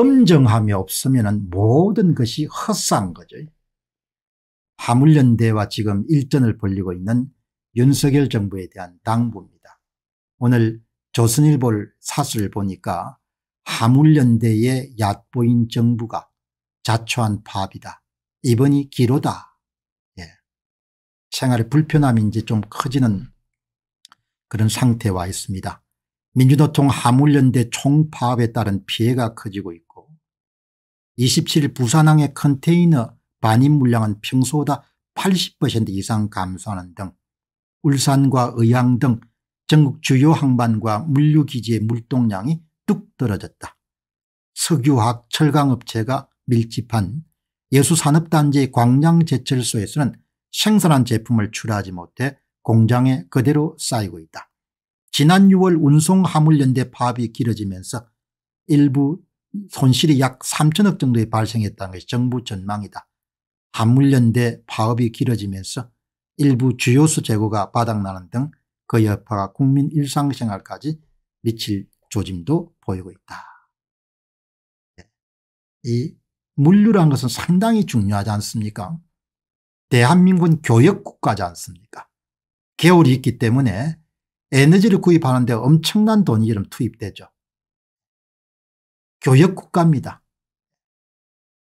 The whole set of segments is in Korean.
엄정함이 없으면 모든 것이 허헛한 거죠. 하물련대와 지금 일전을 벌리고 있는 윤석열 정부에 대한 당부입니다. 오늘 조선일보 사설을 보니까 하물련대의 얕보인 정부가 자초한 파업이다. 이번이 기로다. 예. 생활의 불편함이 이제 좀 커지는 그런 상태와 있습니다. 민주노총 하물련대 총파업에 따른 피해가 커지고 있고 27일 부산항의 컨테이너 반입 물량은 평소보다 80% 이상 감소하는 등 울산과 의양등 전국 주요 항반과 물류기지의 물동량이 뚝 떨어졌다. 석유학 철강업체가 밀집한 예수산업단지 광양제철소에서는 생산한 제품을 출하하지 못해 공장에 그대로 쌓이고 있다. 지난 6월 운송하물연대 파업이 길어지면서 일부 손실이 약 3천억 정도에 발생했다는 것이 정부 전망이다. 한물연대 파업이 길어지면서 일부 주요수 재고가 바닥나는 등 그 여파가 국민 일상생활까지 미칠 조짐도 보이고 있다. 네. 이 물류란 것은 상당히 중요하지 않습니까? 대한민국은 교역국가지 않습니까? 개울이 있기 때문에 에너지를 구입하는데 엄청난 돈이 투입되죠. 교역국가입니다.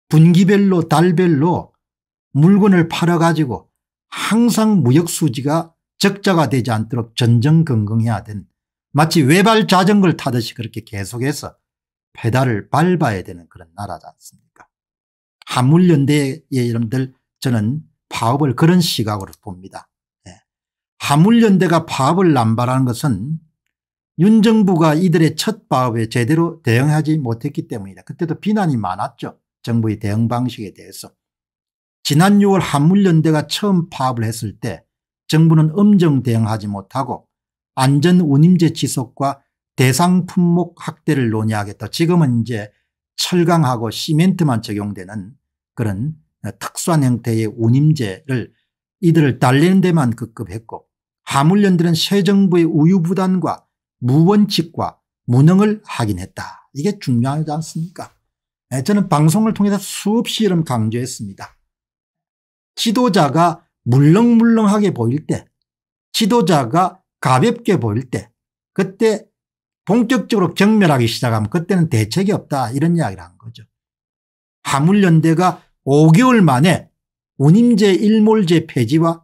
분기별로 달별로 물건을 팔아가지고 항상 무역수지가 적자가 되지 않도록 전전긍긍해야 된 마치 외발 자전거를 타듯이 그렇게 계속해서 페달을 밟아야 되는 그런 나라지 않습니까 하물연대의 여러분들 저는 파업을 그런 시각으로 봅니다. 예. 하물연대가 파업을 남발하는 것은 윤 정부가 이들의 첫 파업에 제대로 대응하지 못했기 때문이다. 그때도 비난이 많았죠. 정부의 대응 방식에 대해서. 지난 6월 한물연대가 처음 파업을 했을 때 정부는 엄정 대응하지 못하고 안전운임제 지속과 대상 품목 확대를 논의하겠다. 지금은 이제 철강하고 시멘트만 적용되는 그런 특수한 형태의 운임제를 이들을 달래는 데만 급급했고 하물연대는 새 정부의 우유부단과 무원칙과 무능을 확인했다. 이게 중요하지 않습니까? 네, 저는 방송을 통해서 수없이 이런 강조했습니다. 지도자가 물렁물렁하게 보일 때 지도자가 가볍게 보일 때 그때 본격적으로 경멸하기 시작하면 그때는 대책이 없다 이런 이야기를 한 거죠. 화물연대가 5개월 만에 운임제 일몰제 폐지와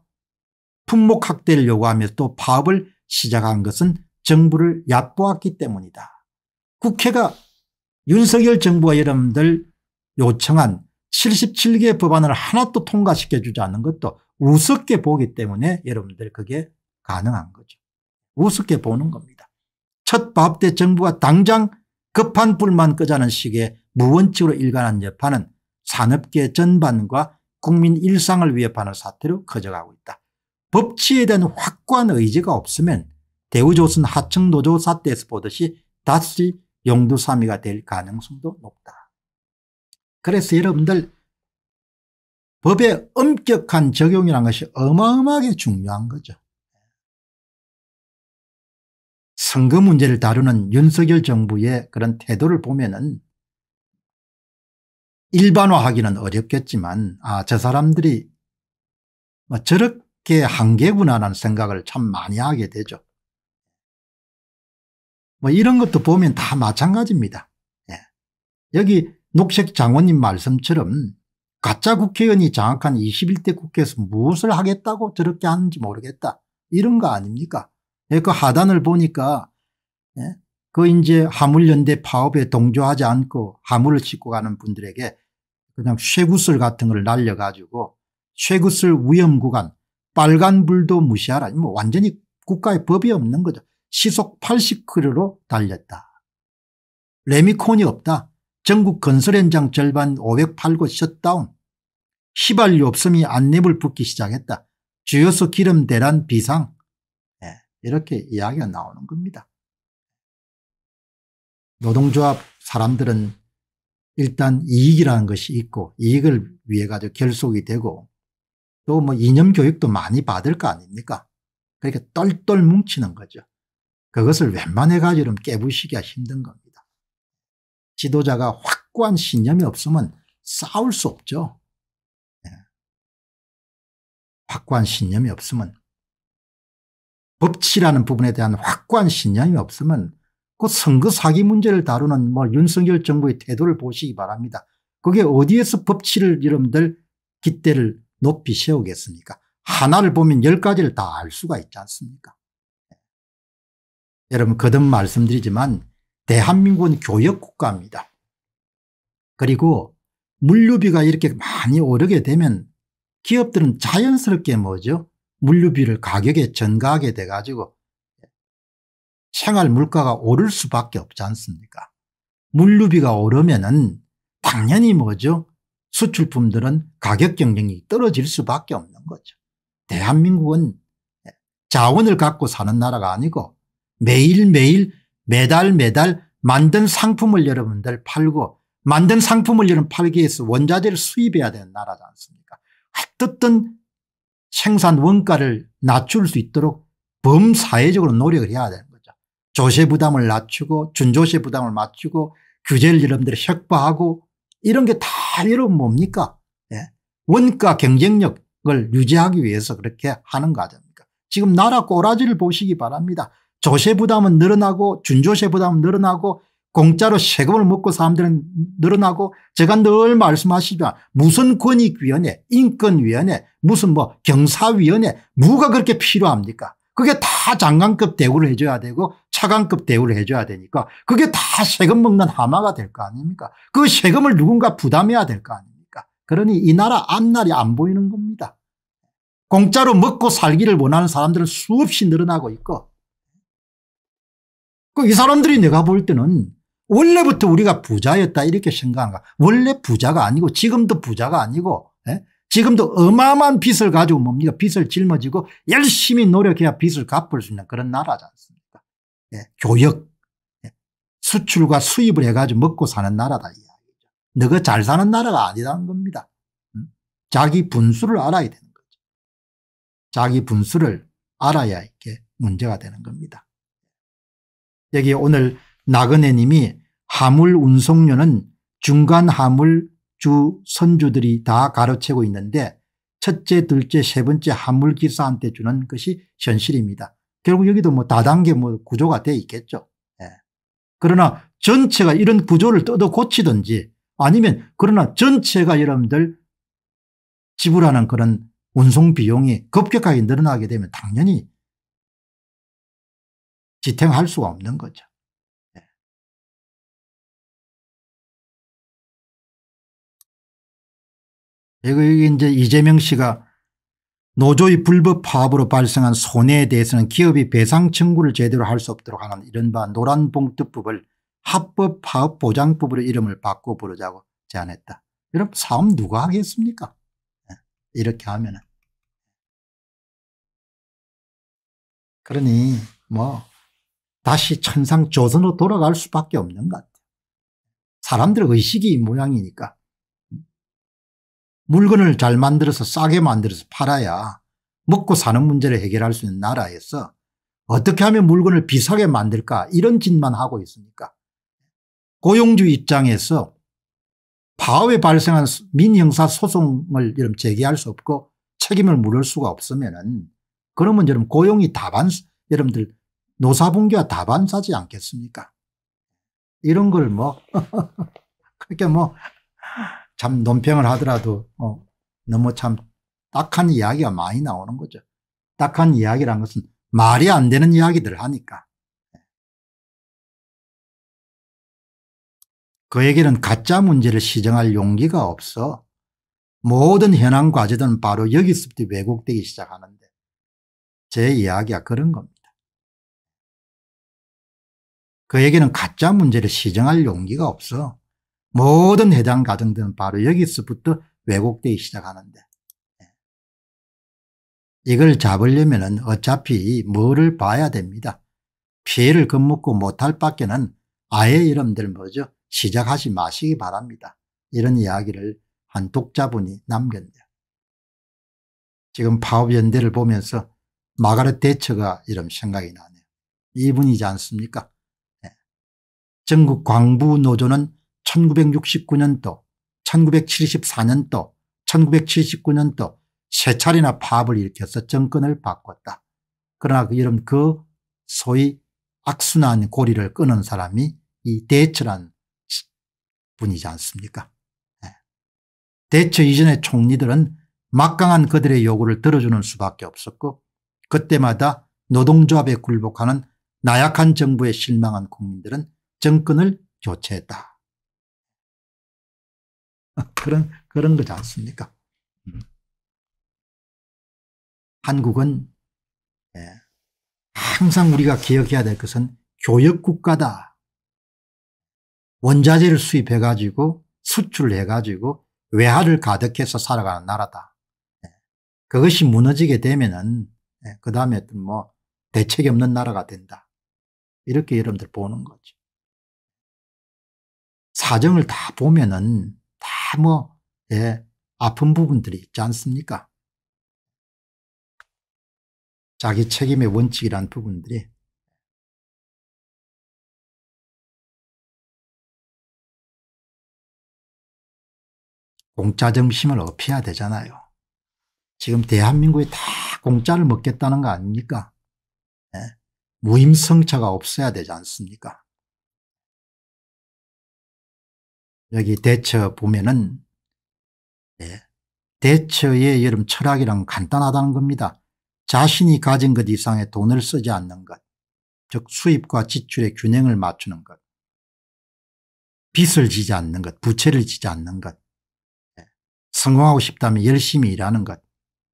품목확대를 요구하면서 또 파업을 시작한 것은 정부를 얕보았기 때문이다. 국회가 윤석열 정부와 여러분들 요청한 77개 법안을 하나도 통과시켜주지 않는 것도 우습게 보기 때문에 여러분들 그게 가능한 거죠. 우습게 보는 겁니다. 첫밥때 정부가 당장 급한 불만 끄자는 식의 무원칙으로 일관한 여파는 산업계 전반과 국민 일상을 위협하는 사태로 커져가고 있다. 법치에 대한 확고한 의지가 없으면 대우조선 하청노조 사태에서 보듯이 다시 용두사미가 될 가능성도 높다. 그래서 여러분들 법의 엄격한 적용이란 것이 어마어마하게 중요한 거죠. 선거 문제를 다루는 윤석열 정부의 그런 태도를 보면은 일반화하기는 어렵겠지만 아저 사람들이 뭐 저렇게 한계구나라는 생각을 참 많이 하게 되죠. 뭐 이런 것도 보면 다 마찬가지입니다. 예. 여기 녹색 장원님 말씀처럼 가짜 국회의원이 장악한 21대 국회에서 무엇을 하겠다고 저렇게 하는지 모르겠다. 이런 거 아닙니까? 예, 그 하단을 보니까 예? 그 이제 화물연대 파업에 동조하지 않고 화물을 싣고 가는 분들에게 그냥 쇠구슬 같은 걸 날려가지고 쇠구슬 위험 구간 빨간불도 무시하라. 뭐 완전히 국가의 법이 없는 거죠. 시속 80km로 달렸다. 레미콘이 없다. 전국 건설 현장 절반 508곳 셧다운. 휘발유 없음이 안내불 붙기 시작했다. 주요소 기름 대란 비상. 네, 이렇게 이야기가 나오는 겁니다. 노동조합 사람들은 일단 이익이라는 것이 있고 이익을 위해 가지고 결속이 되고 또 뭐 이념 교육도 많이 받을 거 아닙니까? 그러니까 똘똘 뭉치는 거죠. 그것을 웬만해 가지고 깨부시기가 힘든 겁니다. 지도자가 확고한 신념이 없으면 싸울 수 없죠. 네. 확고한 신념이 없으면 법치라는 부분에 대한 확고한 신념이 없으면 그 선거 사기 문제를 다루는 뭐 윤석열 정부의 태도를 보시기 바랍니다. 그게 어디에서 법치를 여러분들 깃대를 높이 세우겠습니까? 하나를 보면 열 가지를 다 알 수가 있지 않습니까? 여러분 거듭 말씀드리지만 대한민국은 교역국가입니다. 그리고 물류비가 이렇게 많이 오르게 되면 기업들은 자연스럽게 뭐죠 물류비를 가격에 전가하게 돼 가지고 생활 물가가 오를 수밖에 없지 않습니까 물류비가 오르면은 당연히 뭐죠 수출품들은 가격 경쟁이 떨어질 수밖에 없는 거죠 대한민국은 자원을 갖고 사는 나라가 아니고 매일매일 매달 매달 만든 상품을 여러분들 팔고 만든 상품을 여러분 팔기 위해서 원자재를 수입해야 되는 나라지 않습니까 어떻든 생산 원가를 낮출 수 있도록 범사회적으로 노력을 해야 되는 거죠. 조세 부담을 낮추고 준조세 부담을 맞추고 규제를 여러분들이 혁파하고 이런 게 다 여러분 뭡니까 예. 원가 경쟁력을 유지하기 위해서 그렇게 하는 거 아닙니까 지금 나라 꼬라지를 보시기 바랍니다. 조세 부담은 늘어나고 준조세 부담은 늘어나고 공짜로 세금을 먹고 사람들은 늘어나고 제가 늘 말씀하시지만 무슨 권익위원회 인권위원회 무슨 뭐 경사위원회 뭐가 그렇게 필요합니까 그게 다 장관급 대우를 해줘야 되고 차관급 대우를 해줘야 되니까 그게 다 세금 먹는 하마가 될 거 아닙니까 그 세금을 누군가 부담해야 될 거 아닙니까 그러니 이 나라 앞날이 안 보이는 겁니다 공짜로 먹고 살기를 원하는 사람들은 수없이 늘어나고 있고 이 사람들이 내가 볼 때는 원래부터 우리가 부자였다 이렇게 생각하는가 원래 부자가 아니고 지금도 부자가 아니고 예? 지금도 어마어마한 빚을 가지고 뭡니까 빚을 짊어지고 열심히 노력해야 빚을 갚을 수 있는 그런 나라지 않습니까 예? 교역 예? 수출과 수입을 해가지고 먹고 사는 나라다 이야기죠 너가 잘 사는 나라가 아니라는 겁니다 음? 자기 분수를 알아야 되는 거죠 자기 분수를 알아야 이게 문제가 되는 겁니다 여기 오늘 나그네님이 하물 운송료는 중간 하물 주 선주들이 다 가로채고 있는데 첫째 둘째 세 번째 하물 기사한테 주는 것이 현실입니다. 결국 여기도 뭐 다단계 뭐 구조가 돼 있겠죠. 예. 그러나 전체가 이런 구조를 뜯어 고치든지 아니면 그러나 전체가 여러분들 지불하는 그런 운송 비용이 급격하게 늘어나게 되면 당연히 지탱할 수가 없는 거죠. 네. 여기 이제 이재명 씨가 노조의 불법 파업으로 발생한 손해에 대해서는 기업이 배상 청구를 제대로 할 수 없도록 하는 이른바 노란봉투법을 합법 파업 보장법으로 이름을 바꿔 부르자고 제안했다. 여러분 사업 누가 하겠습니까? 네. 이렇게 하면은. 그러니 뭐 다시 천상 조선으로 돌아갈 수밖에 없는 것 같아요. 사람들의 의식이 이 모양이니까. 물건을 잘 만들어서 싸게 만들어서 팔아야 먹고 사는 문제를 해결할 수 있는 나라에서 어떻게 하면 물건을 비싸게 만들까 이런 짓만 하고 있으니까 고용주 입장에서 파업에 발생한 민형사 소송을 제기할 수 없고 책임을 물을 수가 없으면은 그러면 여러분 고용이 다반 여러분들 노사분기와 다반사지 않겠습니까? 이런 걸 뭐, 그렇게 뭐, 참 논평을 하더라도 어, 너무 참 딱한 이야기가 많이 나오는 거죠. 딱한 이야기란 것은 말이 안 되는 이야기들 하니까. 그에게는 가짜 문제를 시정할 용기가 없어 모든 현황 과제들은 바로 여기서부터 왜곡되기 시작하는데 제 이야기가 그런 겁니다. 그에게는 가짜 문제를 시정할 용기가 없어 모든 해당 가정들은 바로 여기서부터 왜곡되기 시작하는데 예. 이걸 잡으려면 어차피 뭐를 봐야 됩니다. 피해를 겁먹고 못할 밖에는 아예 이름들 뭐죠 시작하지 마시기 바랍니다. 이런 이야기를 한 독자분이 남겼네요. 지금 파업연대를 보면서 마가렛 대처가 이런 생각이 나네요. 이분이지 않습니까? 전국 광부노조는 1969년도 1974년도 1979년도 세 차례나 파업을 일으켜서 정권을 바꿨다. 그러나 그 이름 그 소위 악순환 고리를 끄는 사람이 이 대처란 분이지 않습니까 예. 대처 이전의 총리들은 막강한 그들의 요구를 들어주는 수밖에 없었고 그때마다 노동조합에 굴복하는 나약한 정부에 실망한 국민들은 정권을 교체했다. 아, 그런, 그런 거지 않습니까? 음. 한국은 예, 항상 우리가 기억해야 될 것은 교역국가다. 원자재를 수입해가지고 수출해가지고 외화를 가득해서 살아가는 나라다. 예, 그것이 무너지게 되면은 예, 그 다음에 뭐 대책이 없는 나라가 된다. 이렇게 여러분들 보는 거죠. 사정을 다 보면은 다뭐 예, 아픈 부분들이 있지 않습니까? 자기 책임의 원칙이란 부분들이 공짜 점심을 어해야 되잖아요. 지금 대한민국이 다 공짜를 먹겠다는 거 아닙니까? 예. 무임성차가 없어야 되지 않습니까? 여기 대처 보면은 네. 대처의 여름 철학이란 간단하다는 겁니다. 자신이 가진 것 이상의 돈을 쓰지 않는 것, 즉 수입과 지출의 균형을 맞추는 것, 빚을 지지 않는 것, 부채를 지지 않는 것, 네. 성공하고 싶다면 열심히 일하는 것,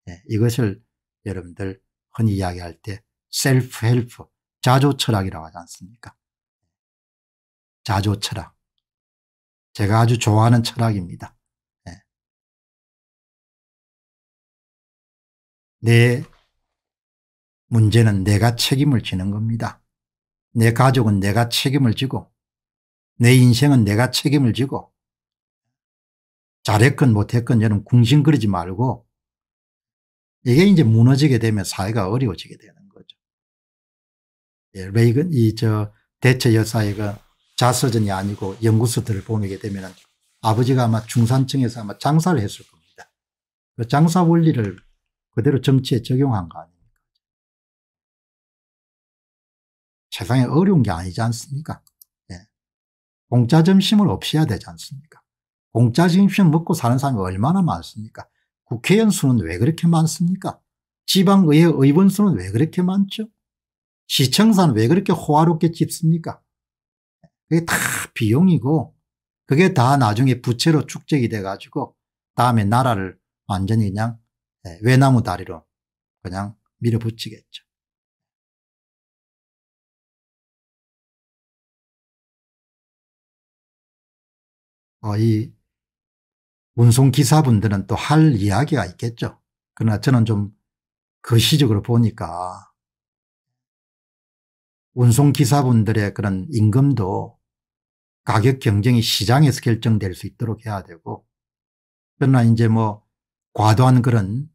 네. 이것을 여러분들 흔히 이야기할 때 셀프 헬프, 자조 철학이라고 하지 않습니까? 자조 철학. 제가 아주 좋아하는 철학입니다. 예. 내 문제는 내가 책임을 지는 겁니다. 내 가족은 내가 책임을 지고 내 인생은 내가 책임을 지고 잘했건 못했건 저는 궁심거리지 말고 이게 이제 무너지게 되면 사회가 어려워지게 되는 거죠. 예, 레이건 이저 대처 여사회가 그 자서전이 아니고 연구서들을 보내게 되면 아버지가 아마 중산층에서 아마 장사를 했을 겁니다. 그 장사 원리를 그대로 정치에 적용한 거 아닙니까? 세상에 어려운 게 아니지 않습니까? 네. 예. 공짜 점심을 없애야 되지 않습니까? 공짜 점심 먹고 사는 사람이 얼마나 많습니까? 국회의원 수는 왜 그렇게 많습니까? 지방의회 의원 수는 왜 그렇게 많죠? 시청사는 왜 그렇게 호화롭게 짓습니까 그게 다 비용이고 그게 다 나중에 부채로 축적이 돼가지고 다음에 나라를 완전히 그냥 예, 외나무 다리로 그냥 밀어붙이겠죠. 어, 이 운송기사분들은 또 할 이야기가 있겠죠. 그러나 저는 좀 거시적으로 보니까 운송기사분들의 그런 임금도 가격 경쟁이 시장에서 결정될 수 있도록 해야 되고 그러나 이제 뭐 과도한 그런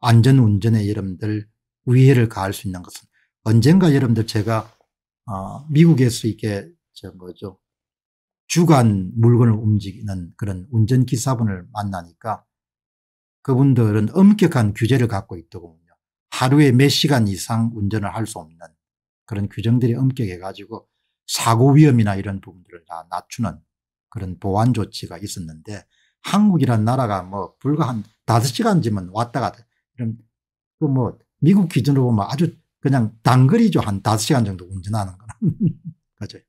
안전운전의 여러분들 위해를 가할 수 있는 것은 언젠가 여러분들 제가 어 미국에서 이게 저 뭐죠 주간 물건을 움직이는 그런 운전기사분을 만나니까 그분들은 엄격한 규제를 갖고 있더군요. 하루에 몇 시간 이상 운전을 할 수 없는 그런 규정들이 엄격해가지고 사고 위험이나 이런 부분들을 다 낮추는 그런 보완 조치가 있었는데 한국이란 나라가 뭐 불과 한 다섯 시간쯤은 왔다 갔다 이런 그뭐 미국 기준으로 보면 아주 그냥 단거리죠. 한 다섯 시간 정도 운전하는 거는. 그죠.